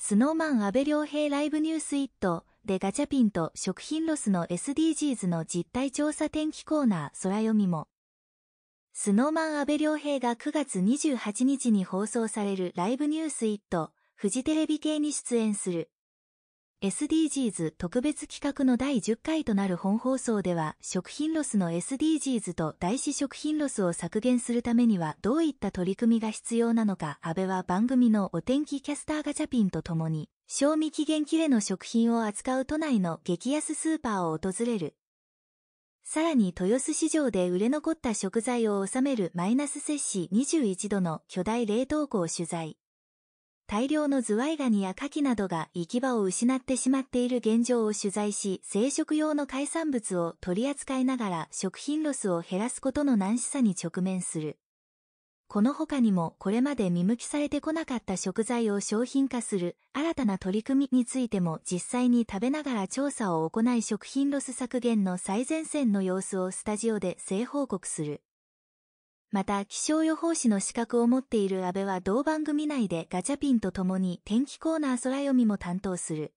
スノーマン安倍良平ライブニュースイットでガチャピンと食品ロスの SDGs の実態調査天気コーナー空読みも。スノーマン安倍良平が9月28日に放送されるライブニュースイットフジテレビ系に出演する SDGs 特別企画の第10回となる本放送では食品ロスの SDGs と代子食品ロスを削減するためにはどういった取り組みが必要なのか安倍は番組のお天気キャスターガチャピンと共に賞味期限切れの食品を扱う都内の激安スーパーを訪れるさらに豊洲市場で売れ残った食材を収めるマイナス摂氏21度の巨大冷凍庫を取材大量のズワイガニやカキなどが行き場を失ってしまっている現状を取材し、生殖用の海産物を取り扱いながら食品ロスを減らすことの難しさに直面する。この他にもこれまで見向きされてこなかった食材を商品化する新たな取り組みについても実際に食べながら調査を行い食品ロス削減の最前線の様子をスタジオで正報告する。また気象予報士の資格を持っている安倍は同番組内でガチャピンと共に天気コーナー空読みも担当する。